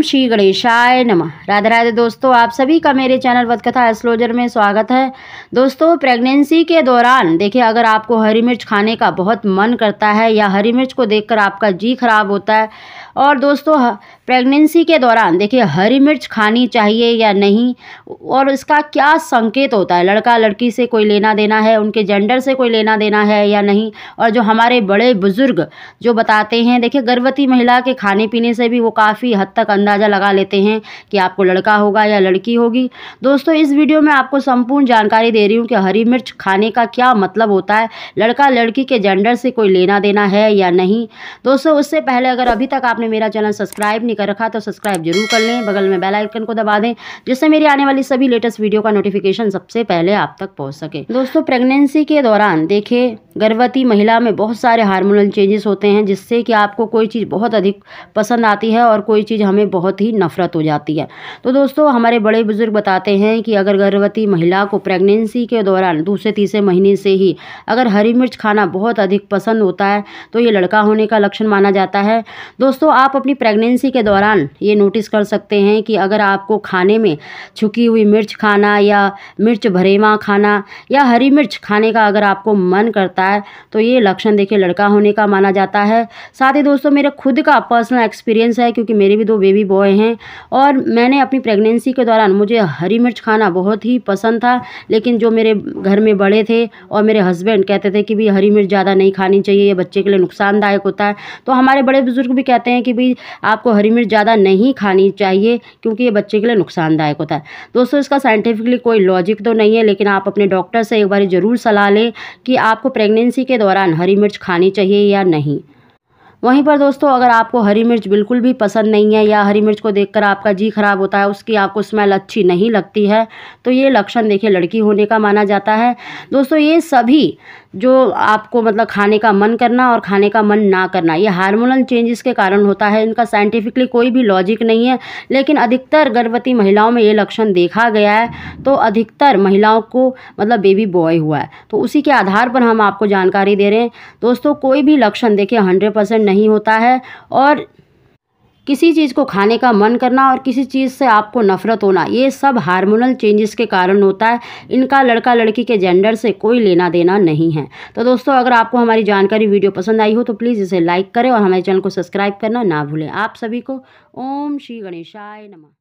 ओम श्री गणेशाय नमः राधे राधे दोस्तों आप सभी का मेरे चैनल वतकथा एस्लोजर में स्वागत है दोस्तों प्रेगनेंसी के दौरान देखिए अगर आपको हरी मिर्च खाने का बहुत मन करता है या हरी मिर्च को देखकर आपका जी खराब होता है और दोस्तों प्रेगनेंसी के दौरान देखिए हरी मिर्च खानी चाहिए या नहीं और इसका क्या संकेत होता है लड़का लड़की से कोई लेना देना है उनके जेंडर से कोई लेना देना है या नहीं और जो हमारे बड़े बुज़ुर्ग जो बताते हैं देखिए गर्भवती महिला के खाने पीने से भी वो काफ़ी हद तक अंदर अंदाज़ा लगा लेते हैं कि आपको लड़का होगा या लड़की होगी दोस्तों इस वीडियो में आपको संपूर्ण जानकारी दे रही हूँ कि हरी मिर्च खाने का क्या मतलब होता है लड़का लड़की के जेंडर से कोई लेना देना है या नहीं दोस्तों उससे पहले अगर अभी तक आपने मेरा चैनल सब्सक्राइब नहीं कर रखा तो सब्सक्राइब जरूर कर लें बगल में बेल आइकन को दबा दें जिससे मेरी आने वाली सभी लेटेस्ट वीडियो का नोटिफिकेशन सबसे पहले आप तक पहुँच सके दोस्तों प्रेगनेंसी के दौरान देखें गर्भवती महिला में बहुत सारे हार्मोनल चेंजेस होते हैं जिससे कि आपको कोई चीज़ बहुत अधिक पसंद आती है और कोई चीज़ हमें बहुत ही नफ़रत हो जाती है तो दोस्तों हमारे बड़े बुज़ुर्ग बताते हैं कि अगर गर्भवती महिला को प्रेगनेंसी के दौरान दूसरे तीसरे महीने से ही अगर हरी मिर्च खाना बहुत अधिक पसंद होता है तो ये लड़का होने का लक्षण माना जाता है दोस्तों आप अपनी प्रेगनेंसी के दौरान ये नोटिस कर सकते हैं कि अगर आपको खाने में छुकी हुई मिर्च खाना या मिर्च भरेवा खाना या हरी मिर्च खाने का अगर आपको मन करता है है तो ये लक्षण देखिए लड़का होने का माना जाता है साथ ही दोस्तों मेरे खुद का पर्सनल एक्सपीरियंस है क्योंकि मेरे भी दो बेबी बॉय हैं और मैंने अपनी प्रेगनेंसी के दौरान मुझे हरी मिर्च खाना बहुत ही पसंद था लेकिन जो मेरे घर में बड़े थे और मेरे हस्बैंड कहते थे कि भाई हरी मिर्च ज़्यादा नहीं खानी चाहिए ये बच्चे के लिए नुकसानदायक होता है तो हमारे बड़े बुजुर्ग भी कहते हैं कि भाई आपको हरी मिर्च ज़्यादा नहीं खानी चाहिए क्योंकि ये बच्चे के लिए नुकसानदायक होता है दोस्तों इसका साइंटिफिकली कोई लॉजिक तो नहीं है लेकिन आप अपने डॉक्टर से एक बार ज़रूर सलाह लें कि आपको प्रेग प्रेगनेंसी के दौरान हरी मिर्च खानी चाहिए या नहीं वहीं पर दोस्तों अगर आपको हरी मिर्च बिल्कुल भी पसंद नहीं है या हरी मिर्च को देखकर आपका जी खराब होता है उसकी आपको स्मेल अच्छी नहीं लगती है तो ये लक्षण देखिए लड़की होने का माना जाता है दोस्तों ये सभी जो आपको मतलब खाने का मन करना और खाने का मन ना करना ये हार्मोनल चेंजेस के कारण होता है इनका साइंटिफिकली कोई भी लॉजिक नहीं है लेकिन अधिकतर गर्भवती महिलाओं में ये लक्षण देखा गया है तो अधिकतर महिलाओं को मतलब बेबी बॉय हुआ है तो उसी के आधार पर हम आपको जानकारी दे रहे हैं दोस्तों कोई भी लक्षण देखिए हंड्रेड परसेंट नहीं होता है और किसी चीज़ को खाने का मन करना और किसी चीज़ से आपको नफरत होना ये सब हार्मोनल चेंजेस के कारण होता है इनका लड़का लड़की के जेंडर से कोई लेना देना नहीं है तो दोस्तों अगर आपको हमारी जानकारी वीडियो पसंद आई हो तो प्लीज़ इसे लाइक करें और हमारे चैनल को सब्सक्राइब करना ना भूलें आप सभी को ओम श्री गणेशाय नमः